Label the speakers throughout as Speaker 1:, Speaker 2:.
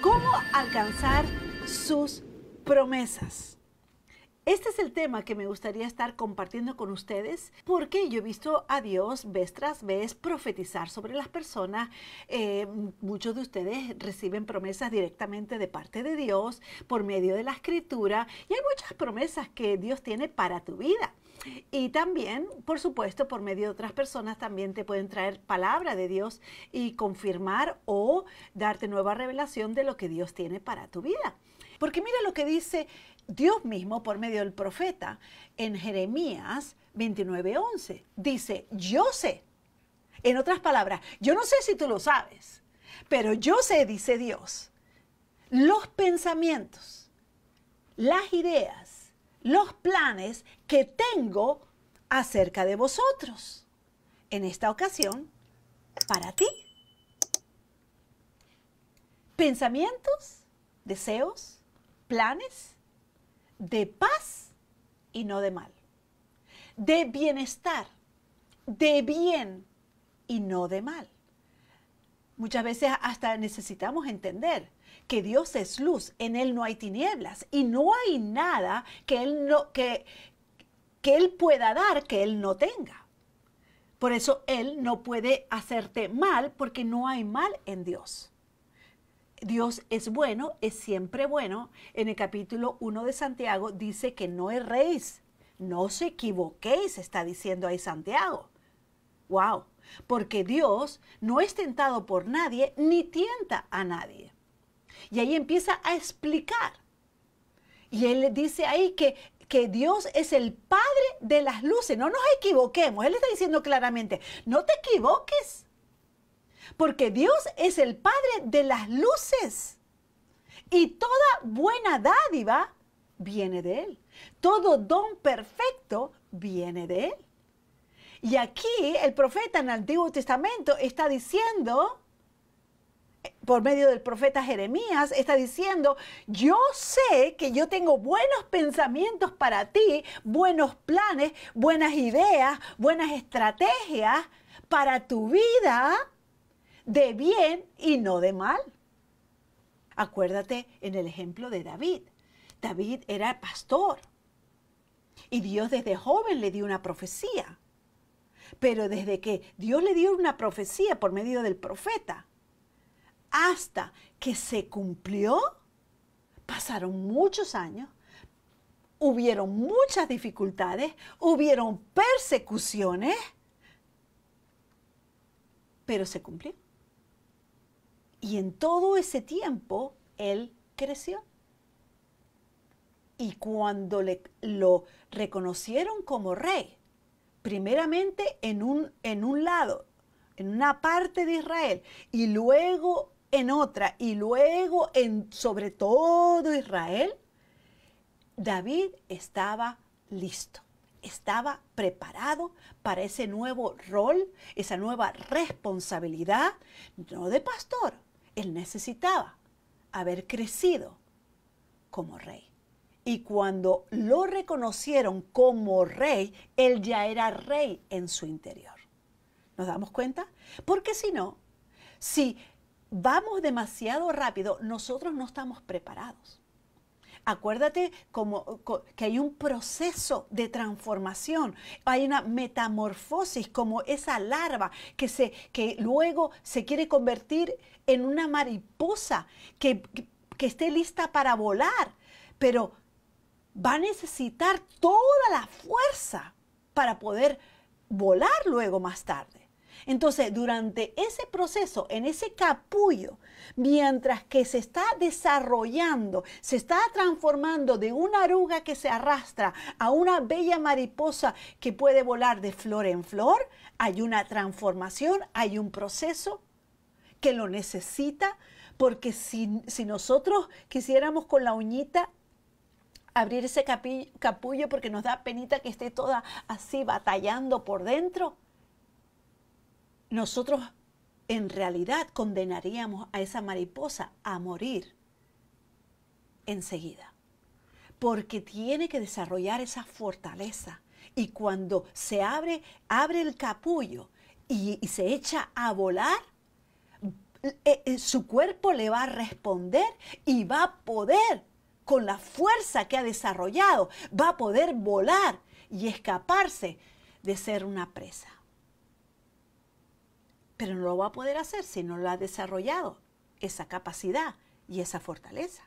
Speaker 1: ¿Cómo alcanzar sus promesas? Este es el tema que me gustaría estar compartiendo con ustedes porque yo he visto a Dios vez tras vez profetizar sobre las personas. Eh, muchos de ustedes reciben promesas directamente de parte de Dios por medio de la escritura y hay muchas promesas que Dios tiene para tu vida. Y también, por supuesto, por medio de otras personas también te pueden traer palabra de Dios y confirmar o darte nueva revelación de lo que Dios tiene para tu vida. Porque mira lo que dice Dios mismo por medio del profeta en Jeremías 29:11. Dice, yo sé. En otras palabras, yo no sé si tú lo sabes, pero yo sé, dice Dios, los pensamientos, las ideas los planes que tengo acerca de vosotros. En esta ocasión, para ti. Pensamientos, deseos, planes de paz y no de mal. De bienestar, de bien y no de mal. Muchas veces hasta necesitamos entender que Dios es luz, en Él no hay tinieblas y no hay nada que Él, no, que, que él pueda dar que Él no tenga. Por eso Él no puede hacerte mal porque no hay mal en Dios. Dios es bueno, es siempre bueno. En el capítulo 1 de Santiago dice que no erréis, no os equivoquéis, está diciendo ahí Santiago. ¡Wow! Porque Dios no es tentado por nadie ni tienta a nadie. Y ahí empieza a explicar. Y él dice ahí que, que Dios es el Padre de las luces. No nos equivoquemos. Él está diciendo claramente, no te equivoques. Porque Dios es el Padre de las luces. Y toda buena dádiva viene de Él. Todo don perfecto viene de Él. Y aquí el profeta en el Antiguo Testamento está diciendo por medio del profeta Jeremías, está diciendo, yo sé que yo tengo buenos pensamientos para ti, buenos planes, buenas ideas, buenas estrategias para tu vida de bien y no de mal. Acuérdate en el ejemplo de David. David era pastor y Dios desde joven le dio una profecía. Pero desde que Dios le dio una profecía por medio del profeta, hasta que se cumplió, pasaron muchos años, hubieron muchas dificultades, hubieron persecuciones, pero se cumplió. Y en todo ese tiempo él creció. Y cuando le, lo reconocieron como rey, primeramente en un, en un lado, en una parte de Israel, y luego en otra y luego en sobre todo Israel, David estaba listo, estaba preparado para ese nuevo rol, esa nueva responsabilidad, no de pastor, él necesitaba haber crecido como rey. Y cuando lo reconocieron como rey, él ya era rey en su interior. ¿Nos damos cuenta? Porque si no, si vamos demasiado rápido, nosotros no estamos preparados. Acuérdate que hay un proceso de transformación, hay una metamorfosis como esa larva que, se, que luego se quiere convertir en una mariposa que esté lista para volar, pero va a necesitar toda la fuerza para poder volar luego más tarde. Entonces, durante ese proceso, en ese capullo, mientras que se está desarrollando, se está transformando de una aruga que se arrastra a una bella mariposa que puede volar de flor en flor, hay una transformación, hay un proceso que lo necesita, porque si, si nosotros quisiéramos con la uñita abrir ese capullo porque nos da penita que esté toda así batallando por dentro, nosotros en realidad condenaríamos a esa mariposa a morir enseguida, porque tiene que desarrollar esa fortaleza. Y cuando se abre, abre el capullo y, se echa a volar, eh, eh, su cuerpo le va a responder y va a poder, con la fuerza que ha desarrollado, va a poder volar y escaparse de ser una presa pero no lo va a poder hacer si no lo ha desarrollado, esa capacidad y esa fortaleza.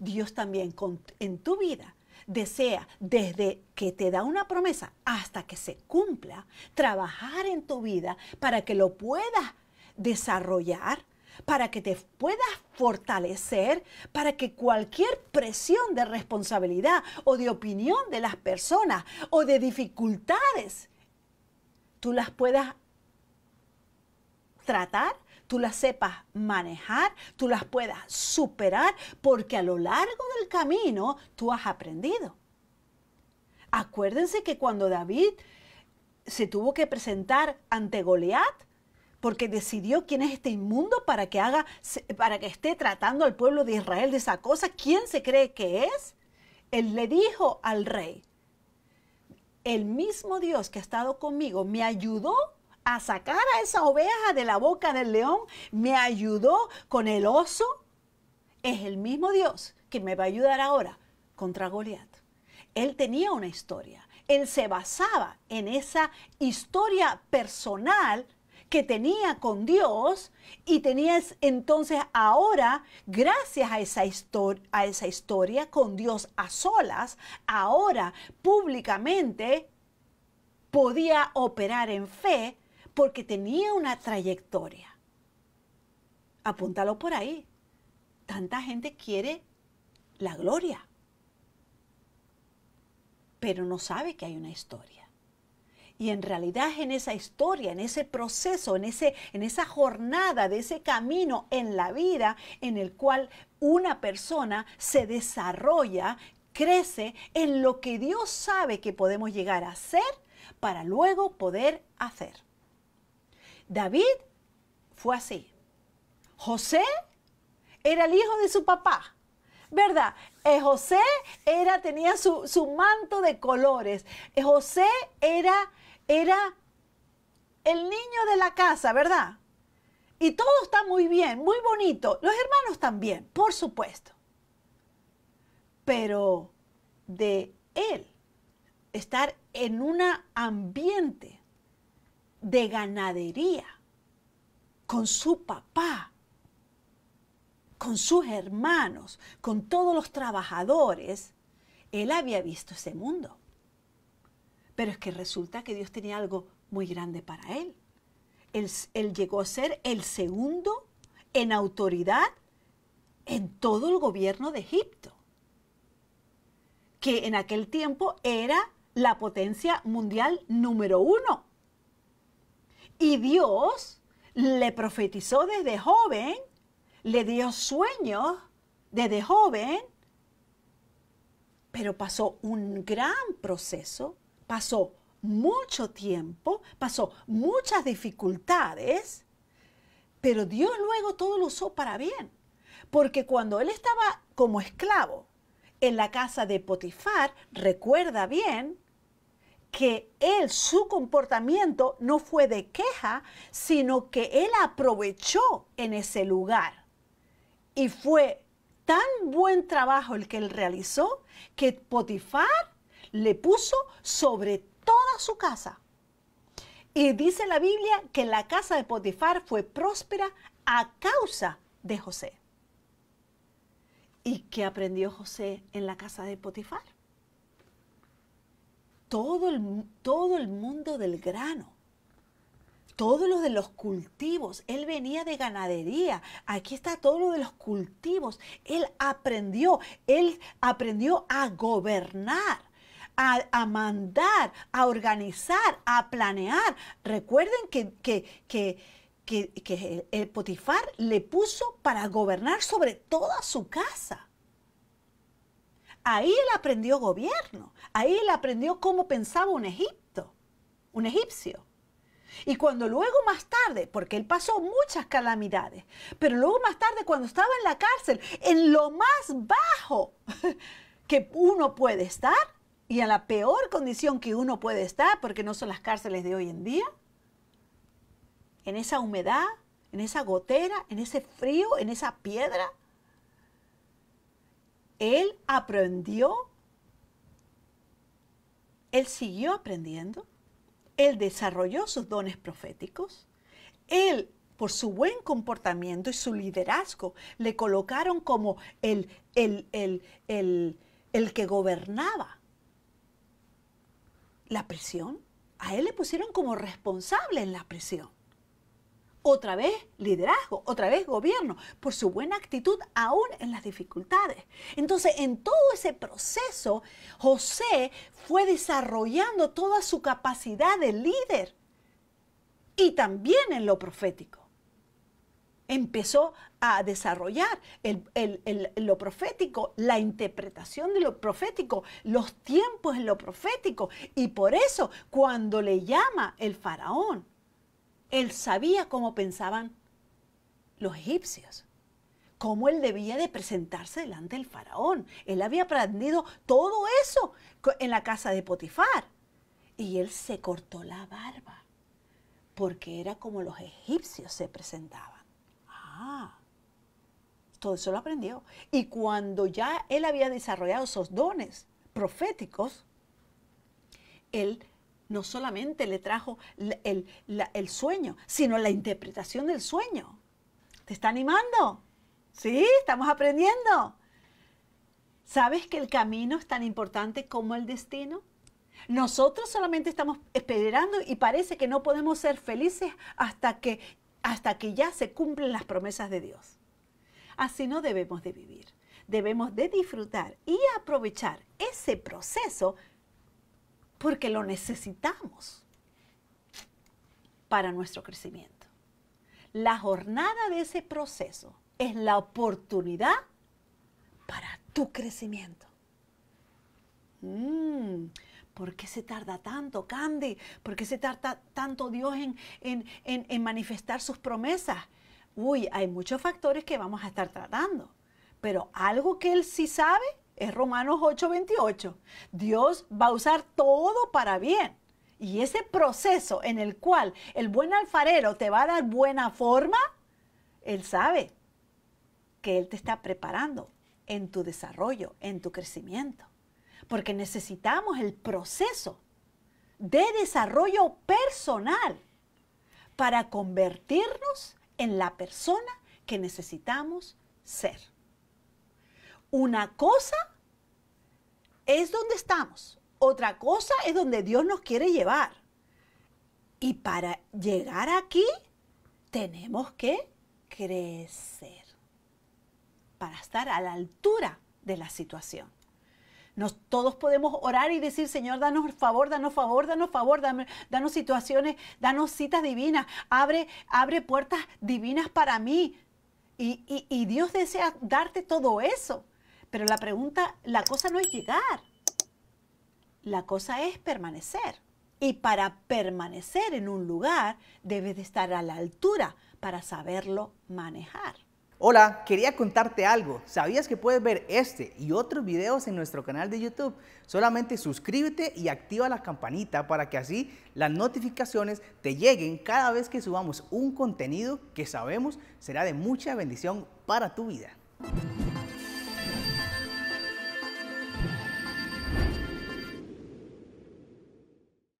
Speaker 1: Dios también en tu vida desea, desde que te da una promesa hasta que se cumpla, trabajar en tu vida para que lo puedas desarrollar, para que te puedas fortalecer, para que cualquier presión de responsabilidad o de opinión de las personas o de dificultades, tú las puedas tratar, tú las sepas manejar, tú las puedas superar, porque a lo largo del camino tú has aprendido. Acuérdense que cuando David se tuvo que presentar ante Goliat, porque decidió quién es este inmundo para que haga para que esté tratando al pueblo de Israel de esa cosa, ¿quién se cree que es? Él le dijo al rey, el mismo Dios que ha estado conmigo me ayudó a sacar a esa oveja de la boca del león, me ayudó con el oso, es el mismo Dios que me va a ayudar ahora contra Goliat. Él tenía una historia, él se basaba en esa historia personal que tenía con Dios y tenías entonces ahora, gracias a esa, a esa historia con Dios a solas, ahora públicamente podía operar en fe porque tenía una trayectoria. Apúntalo por ahí. Tanta gente quiere la gloria, pero no sabe que hay una historia. Y en realidad en esa historia, en ese proceso, en, ese, en esa jornada de ese camino en la vida en el cual una persona se desarrolla, crece en lo que Dios sabe que podemos llegar a ser para luego poder hacer. David fue así. José era el hijo de su papá. ¿Verdad? Eh, José era, tenía su, manto de colores. Eh, José era, era el niño de la casa, ¿verdad? Y todo está muy bien, muy bonito. Los hermanos también, por supuesto. Pero de él, estar en un ambiente de ganadería con su papá, con sus hermanos, con todos los trabajadores, él había visto ese mundo. Pero es que resulta que Dios tenía algo muy grande para él. Él, él llegó a ser el segundo en autoridad en todo el gobierno de Egipto, que en aquel tiempo era la potencia mundial número uno. Y Dios le profetizó desde joven, le dio sueños desde joven, pero pasó un gran proceso, pasó mucho tiempo, pasó muchas dificultades, pero Dios luego todo lo usó para bien, porque cuando él estaba como esclavo en la casa de Potifar, recuerda bien, que él, su comportamiento no fue de queja, sino que él aprovechó en ese lugar. Y fue tan buen trabajo el que él realizó que Potifar le puso sobre toda su casa. Y dice la Biblia que la casa de Potifar fue próspera a causa de José. ¿Y qué aprendió José en la casa de Potifar? todo el, mundo del grano, todo lo de los cultivos. Él venía de ganadería. Aquí está todo lo de los cultivos. Él aprendió, él aprendió a gobernar. A, mandar, a organizar, a planear. Recuerden que, que, el Potifar le puso para gobernar sobre toda su casa. Ahí él aprendió gobierno, ahí él aprendió cómo pensaba un Egipto, un egipcio. Y cuando luego más tarde, porque él pasó muchas calamidades, pero luego más tarde cuando estaba en la cárcel, en lo más bajo que uno puede estar y en la peor condición que uno puede estar, porque no son las cárceles de hoy en día, en esa humedad, en esa gotera, en ese frío, en esa piedra, él aprendió, él siguió aprendiendo, él desarrolló sus dones proféticos, él por su buen comportamiento y su liderazgo le colocaron como el, el, el, el que gobernaba la prisión. A él le pusieron como responsable en la prisión otra vez liderazgo, otra vez gobierno, por su buena actitud aún en las dificultades. Entonces, en todo ese proceso, José fue desarrollando toda su capacidad de líder y también en lo profético. Empezó a desarrollar el, lo profético, la interpretación de lo profético, los tiempos en lo profético. Y por eso cuando le llama el faraón, él sabía cómo pensaban los egipcios, cómo él debía de presentarse delante del faraón. Él había aprendido todo eso en la casa de Potifar. Y él se cortó la barba, porque era como los egipcios se presentaban. Ah, todo eso lo aprendió. Y cuando ya él había desarrollado esos dones proféticos, él no solamente le trajo el, sueño, sino la interpretación del sueño. ¿Te está animando? Sí, estamos aprendiendo. ¿Sabes que el camino es tan importante como el destino? Nosotros solamente estamos esperando y parece que no podemos ser felices hasta que, hasta que ya se cumplen las promesas de Dios. Así no debemos de vivir. Debemos de disfrutar y aprovechar ese proceso porque lo necesitamos para nuestro crecimiento. La jornada de ese proceso es la oportunidad para tu crecimiento. Mm, ¿Por qué se tarda tanto, Candy? ¿Por qué se tarda tanto Dios en manifestar sus promesas? Uy, hay muchos factores que vamos a estar tratando, pero algo que Él sí sabe es Romanos 8:28. Dios va a usar todo para bien. Y ese proceso en el cual el buen alfarero te va a dar buena forma, Él sabe que Él te está preparando en tu desarrollo, en tu crecimiento. Porque necesitamos el proceso de desarrollo personal para convertirnos en la persona que necesitamos ser. Una cosa es donde estamos, otra cosa es donde Dios nos quiere llevar. Y para llegar aquí tenemos que crecer para estar a la altura de la situación. todos podemos orar y decir, Señor, danos favor, danos favor, danos favor, danos, situaciones, danos citas divinas, abre, puertas divinas para mí. y Dios desea darte todo eso. Pero la pregunta, la cosa no es llegar, la cosa es permanecer. Y para permanecer en un lugar debes de estar a la altura para saberlo manejar. Hola, quería contarte algo. ¿Sabías que puedes ver este y otros videos en nuestro canal de YouTube? Solamente suscríbete y activa la campanita para que así las notificaciones te lleguen cada vez que subamos un contenido que sabemos será de mucha bendición para tu vida.